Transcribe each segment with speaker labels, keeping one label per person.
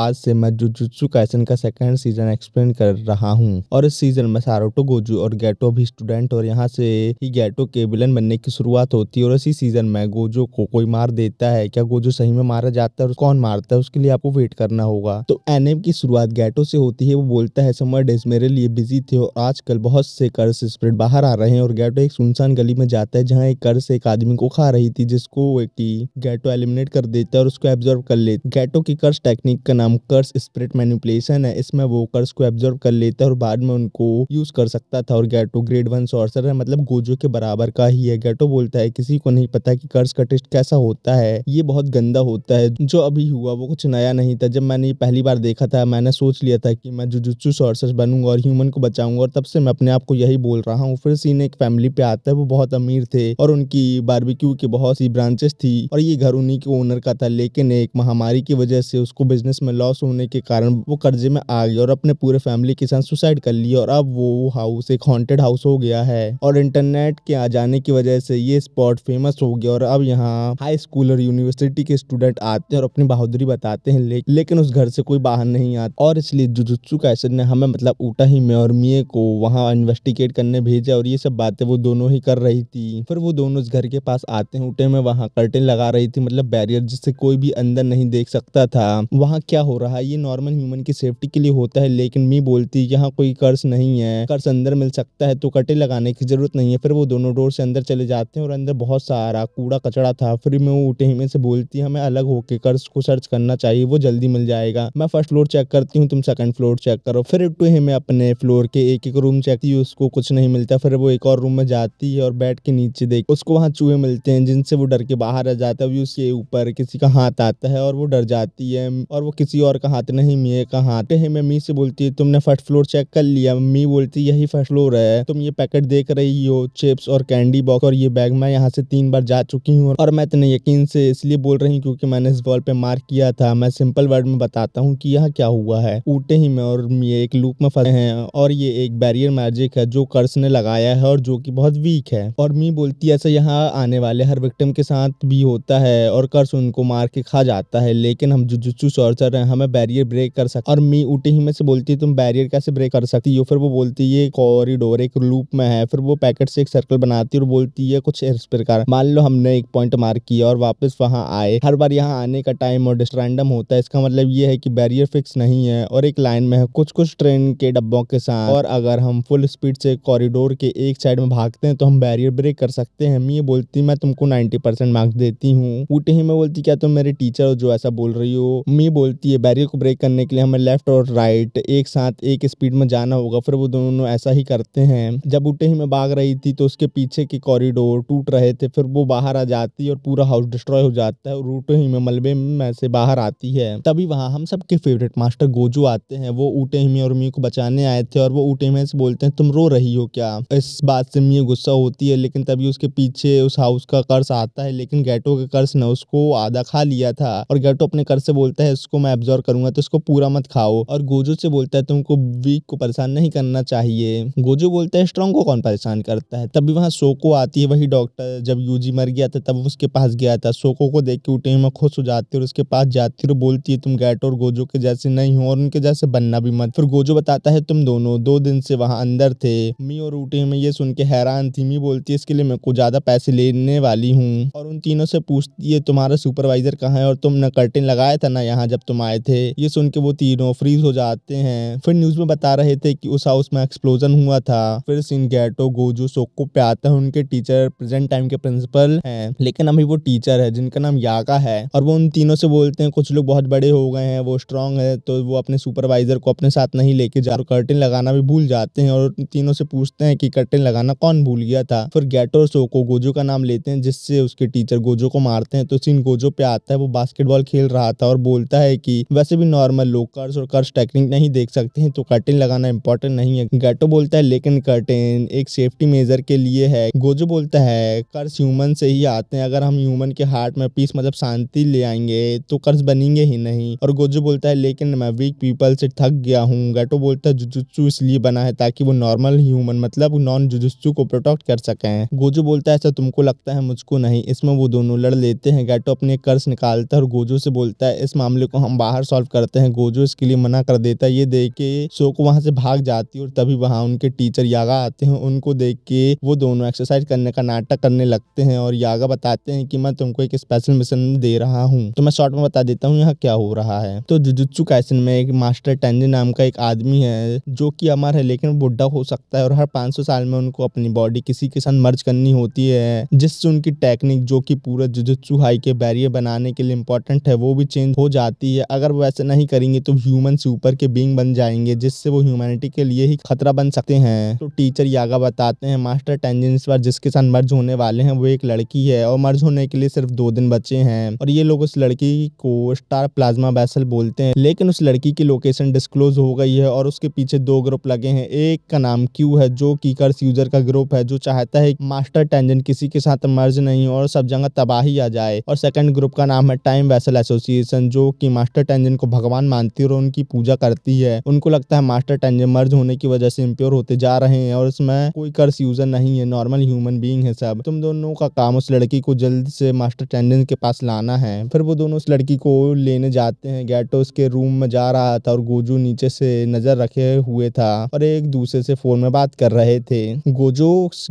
Speaker 1: आज से मैं जुजुत्सु कैसन का सेकंड सीजन एक्सप्लेन कर रहा हूँ और इस सीजन में सारोटो गोजू और गैटो भी स्टूडेंट और यहाँ से ही गैटो के विलन बनने की शुरुआत होती है और इसी सीजन में गोजो को कोई मार देता है क्या गोजो सही में मारा जाता है और कौन मारता है उसके लिए आपको वेट करना होगा तो एनएम की शुरुआत गैटो से होती है वो बोलता है समर डेज मेरे लिए बिजी थे और आजकल बहुत से कर्स स्प्रेड बाहर आ रहे हैं और गैटो एक सुनसान गली में जाता है जहाँ एक कर्ज एक आदमी को खा रही थी जिसको की गैटो एलिमिनेट कर देता है और उसको एब्जॉर्व कर लेता गैटो की कर्ज टेक्निक का नाम नाम कर्स स्प्रिट मैनिपुलेशन है इसमें वो कर्स को एब्जॉर्व कर लेता है और बाद में उनको यूज कर सकता था और गैटो ग्रेड वन सोर्सर है मतलब गोजो के बराबर का ही है गैटो बोलता है किसी को नहीं पता की कर्स का टेस्ट कैसा होता है ये बहुत गंदा होता है जो अभी हुआ वो कुछ नया नहीं था जब मैंने ये पहली बार देखा था मैंने सोच लिया था कि मैं जुजुत्सु सोर्सर बनूंगा और ह्यूमन को बचाऊंगा और तब से मैं अपने आप को यही बोल रहा हूँ फिर सीन एक फैमिली पे आता है वो बहुत अमीर थे और उनकी बारबेक्यू की बहुत सी ब्रांचेस थी और ये घर उन्हीं के ओनर का था लेकिन एक महामारी की वजह से उसको बिजनेस में लॉस होने के कारण वो कर्जे में आ गया और अपने पूरे फैमिली के साथ सुसाइड कर लिया और अब वो हाउस एक हॉन्टेड हाउस हो गया है और इंटरनेट के आ जाने की वजह से ये स्पॉट फेमस हो गया और अब यहाँ हाई स्कूल और यूनिवर्सिटी के स्टूडेंट आते हैं और अपनी बहादुरी बताते हैं ले, लेकिन उस घर से कोई बाहर नहीं आता और इसलिए जुजुत्सु कैसन ने हमें मतलब ऊटा ही में और मिये को वहाँ इन्वेस्टिगेट करने भेजा और ये सब बातें वो दोनों ही कर रही थी फिर वो दोनों उस घर के पास आते हैं उठे में वहाँ कर्टेन लगा रही थी मतलब बैरियर जिससे कोई भी अंदर नहीं देख सकता था वहाँ क्या क्या हो रहा है ये नॉर्मल ह्यूमन की सेफ्टी के लिए होता है लेकिन मी बोलती है यहाँ कोई कर्ज नहीं है कर्ज अंदर मिल सकता है तो कटे लगाने की जरूरत नहीं है फिर वो दोनों डोर से अंदर चले जाते हैं और अंदर बहुत सारा कूड़ा कचड़ा था फिर मैं वो उठे हिमे से बोलती हमें अलग होके कर्ज को सर्च करना चाहिए वो जल्दी मिल जाएगा मैं फर्स्ट फ्लोर चेक करती हूँ तुम सेकंड फ्लोर चेक करो फिर उठू हिमे अपने फ्लोर के एक एक रूम चेक की उसको कुछ नहीं मिलता फिर वो एक और रूम में जाती है और बैठ के नीचे देख उसको वहाँ चूहे मिलते हैं जिनसे वो डर के बाहर आ जाता है उसके ऊपर किसी का हाथ आता है और वो डर जाती है और वो किसी किसी और का हाथ नहीं मी का हाथ है मैं मी से बोलती है तुमने फर्स्ट फ्लोर चेक कर लिया मी बोलती यही फर्स्ट फ्लोर है तुम ये पैकेट देख रही हो चिप्स और कैंडी बॉक्स और ये बैग मैं यहाँ से तीन बार जा चुकी हूँ और मैं इतने यकीन से इसलिए बोल रही हूँ क्योंकि मैंने इस बॉल पे मार्क किया था मैं सिंपल वर्ड में बताता हूँ कि यह क्या हुआ है उठे ही मैं और ये एक लूप में फंसे हैं और ये एक बैरियर मैजिक है जो कर्स ने लगाया है और जो कि बहुत वीक है और मी बोलती है ऐसा यहाँ आने वाले हर विक्टिम के साथ भी होता है और कर्स उनको मार के खा जाता है लेकिन हम जुजुचू सॉर्सर हैं हमें बैरियर ब्रेक कर सकते और मी उठी ही में से बोलती है तुम बैरियर कैसे ब्रेक कर सकती हो फिर वो बोलती है कॉरिडोर एक लूप में है फिर वो पैकेट से एक सर्कल बनाती है और बोलती है कुछ इस प्रकार मान लो हमने एक पॉइंट मार्क किया और वापस वहाँ आए हर बार यहाँ आने का टाइम और डिस्ट्रैंडम होता है इसका मतलब ये है की बैरियर फिक्स नहीं है और एक लाइन में है कुछ कुछ ट्रेन के डब्बों के साथ और अगर हम फुल स्पीड से कॉरिडोर के एक साइड में भागते हैं तो हम बैरियर ब्रेक कर सकते हैं मी बोलती मैं तुमको नाइन्टी परसेंट मार्क्स देती हूँ ऊटे ही मैं बोलती क्या तुम मेरे टीचर हो जो ऐसा बोल रही हो मी बोलती कि ये बैरियर को ब्रेक करने के लिए हमें लेफ्ट और राइट एक साथ एक स्पीड में जाना होगा फिर वो दोनों ऐसा ही करते हैं जब उठे ही में भाग रही थी तो उसके पीछे के कॉरिडोर टूट रहे थे फिर वो बाहर आ जाती और पूरा हाउस डिस्ट्रॉय हो जाता है और उठे ही में मलबे में से बाहर आती है तभी वहाँ हम सबके फेवरेट मास्टर गोजू आते हैं वो ऊटे हिमी और मियो को बचाने आए थे और वो ऊटे में से बोलते हैं तुम रो रही हो क्या इस बात से मियो गुस्सा होती है लेकिन तभी उसके पीछे उस हाउस का कर्ज आता है लेकिन गेटो के कर्ज ने उसको आधा खा लिया था और गेटो अपने कर्ज से बोलता है इसको मैं एब्जॉर्व करूंगा तो इसको पूरा मत खाओ और गोजो से बोलता है तुमको वीक को परेशान नहीं करना चाहिए गोजो बोलता है स्ट्रॉन्ग को कौन परेशान करता है तभी वहाँ सोको आती है वही डॉक्टर जब यूजी मर गया था तब उसके पास गया था सोको को देख के उठे में खुश हो जाती है और उसके पास जाती है और बोलती है तुम गैटो और गोजो के जैसे नहीं हो और उनके जैसे बनना भी मत फिर गोजो बताता है तुम दोनों दो दिन से वहाँ अंदर थे मी और उठे में ये सुन के हैरान थी मी बोलती है इसके लिए मैं को ज़्यादा पैसे लेने वाली हूँ और उन तीनों से पूछती है तुम्हारा सुपरवाइजर कहाँ है और तुम न लगाया था ना यहाँ जब तुम आए थे ये सुन के वो तीनों फ्रीज हो जाते हैं फिर न्यूज में बता रहे थे कि उस हाउस में एक्सप्लोजन हुआ था फिर सिंगेटो गोजू सोको आते हैं उनके टीचर प्रेजेंट टाइम के प्रिंसिपल हैं लेकिन अभी वो टीचर है जिनका नाम याका है और वो उन तीनों से बोलते हैं कुछ लोग बहुत बड़े हो गए हैं वो स्ट्रांग है तो वो अपने सुपरवाइजर को अपने साथ नहीं लेके जा कर्टिन लगाना भी भूल जाते हैं और तीनों से पूछते हैं कि कर्टन लगाना कौन भूल गया था फिर गैटो और सोको गोजो का नाम लेते हैं जिससे उसके टीचर गोजो को मारते हैं तो सीन गोजो पे आता है वो बास्केटबॉल खेल रहा था और बोलता है कि वैसे भी नॉर्मल लोग कर्ज और कर्ज टेक्निक नहीं देख सकते हैं तो कर्टेन लगाना इंपॉर्टेंट नहीं है गैटो बोलता है लेकिन कर्टेन एक सेफ्टी मेजर के लिए है गोजो बोलता है कर्ज ह्यूमन से ही आते हैं अगर हम ह्यूमन के हार्ट में पीस मतलब शांति ले आएंगे तो कर्ज बनेंगे ही नहीं और गोजो बोलता है लेकिन मैं वीक पीपल से थक गया हूँ गैटो बोलता है जुजुत्सु इसलिए बना है ताकि वो नॉर्मल ह्यूमन मतलब नॉन जुजुत्सु को प्रोटेक्ट कर सकें गोजो बोलता है ऐसा तुमको लगता है मुझको नहीं इसमें वो दोनों लड़ लेते हैं गैटो अपने कर्ज निकालता है और गोजो से बोलता है इस मामले को हम बात बाहर सॉल्व करते हैं गोजो इसके लिए मना कर देता है ये देख के सोको वहाँ से भाग जाती है और तभी वहाँ उनके टीचर यागा आते हैं उनको देख के वो दोनों एक्सरसाइज करने का नाटक करने लगते हैं और यागा बताते हैं कि मैं तुमको एक स्पेशल मिशन दे रहा हूँ तो मैं शॉर्ट में बता देता हूँ यहाँ क्या हो रहा है तो जुजुत्सु कैसन में एक मास्टर टेंजे नाम का एक आदमी है जो की अमर है लेकिन बुढ़ा हो सकता है और हर 500 साल में उनको अपनी बॉडी किसी के साथ मर्ज करनी होती है जिससे उनकी टेक्निक जो की पूरा जुजुत्सु हाई के बैरियर बनाने के लिए इम्पोर्टेंट है वो भी चेंज हो जाती है अगर वो ऐसे नहीं करेंगे तो ह्यूमन से ऊपर के बींग बन जाएंगे जिससे वो ह्यूमैनिटी के लिए ही खतरा बन सकते हैं तो टीचर यागा बताते हैं मास्टर टेंजेंस पर जिसके साथ मर्ज होने वाले हैं वो एक लड़की है और मर्ज होने के लिए सिर्फ दो दिन बचे हैं और ये लोग उस लड़की को स्टार प्लाज्मा बैसल बोलते हैं लेकिन उस लड़की की लोकेशन डिस्क्लोज हो गई है और उसके पीछे दो ग्रुप लगे हैं एक का नाम क्यू है जो कर्स यूजर का ग्रुप है जो चाहता है मास्टर टेंजन किसी के साथ मर्ज नहीं और सब जगह तबाही आ जाए और सेकंड ग्रुप का नाम है टाइम वैसल एसोसिएशन जो कि मास्टर मास्टर टेंजन को भगवान मानती है और उनकी पूजा करती है उनको लगता है मास्टर टेंजन मर्ज होने की वजह से इम्प्योर होते जा रहे हैं और इसमें कोई कर्स यूजर नहीं है नॉर्मल ह्यूमन बींग है सब तुम दोनों का काम उस लड़की को जल्द से मास्टर टेंजन के पास लाना है फिर वो दोनों उस लड़की को लेने जाते हैं गैटो उसके रूम में जा रहा था और गोजू नीचे से नजर रखे हुए था और एक दूसरे से फोन में बात कर रहे थे गोजो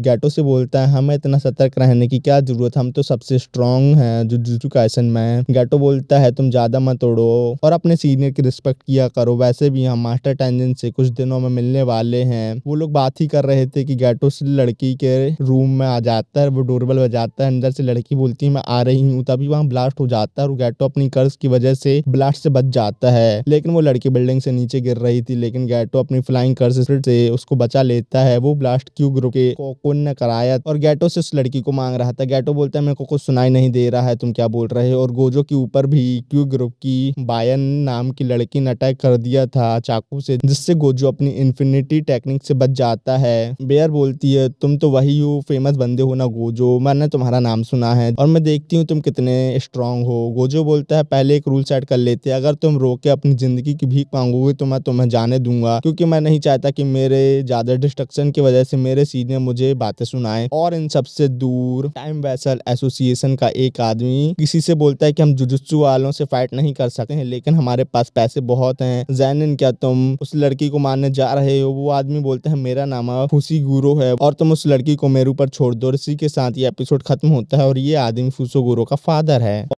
Speaker 1: गैटो से बोलता है हमें इतना सतर्क रहने की क्या जरूरत हम तो सबसे स्ट्रांग हैं जुजुत्सु काइसन में गैटो बोलता है तुम ज्यादा मत तोड़ो और अपने सीनियर की रिस्पेक्ट किया करो वैसे भी हम मास्टर टेंजन से कुछ दिनों में मिलने वाले हैं वो लोग बात ही कर रहे थे कि गैटो से लड़की के रूम में आ जाता है वो डोरबल बजाता है अंदर से लड़की बोलती है मैं आ रही हूँ तभी वहाँ ब्लास्ट हो जाता है और गैटो अपनी कर्ज की वजह से ब्लास्ट से बच जाता है लेकिन वो लड़की बिल्डिंग से नीचे गिर रही थी लेकिन गैटो अपनी फ्लाइंग कर्ज से उसको बचा लेता है वो ब्लास्ट क्यू ग्रुप के कोकोन ने कराया और गैटो से उस लड़की को मांग रहा था गैटो बोलता है मेरे को कुछ सुनाई नहीं दे रहा है तुम क्या बोल रहे हो और गोजो के ऊपर भी क्यू ग्रुप की बायन नाम की लड़की ने अटैक कर दिया था चाकू से जिससे गोजू अपनी इन्फिनिटी टेक्निक से बच जाता है बेयर बोलती है तुम तो वही हो फेमस बंदे हो ना गोजो मैंने तुम्हारा नाम सुना है और मैं देखती हूँ तुम कितने स्ट्रांग हो गोजो बोलता है पहले एक रूल सेट कर लेते अगर तुम रो के अपनी जिंदगी की भीख मांगोगे तो मैं तुम्हें जाने दूंगा क्योंकि मैं नहीं चाहता कि मेरे ज्यादा डिस्ट्रक्शन की वजह से मेरे सीनियर मुझे बातें सुनाए और इन सबसे दूर टाइम वैसल एसोसिएशन का एक आदमी किसी से बोलता है कि हम जुजुत्सु वालों से फाइट नहीं कर सकते हैं लेकिन हमारे पास पैसे बहुत हैं जैनिन क्या तुम उस लड़की को मारने जा रहे हो वो आदमी बोलते हैं मेरा नाम फूसी गुरु है और तुम उस लड़की को मेरे ऊपर छोड़ दो इसी के साथ ये एपिसोड खत्म होता है और ये आदमी फूसो गुरु का फादर है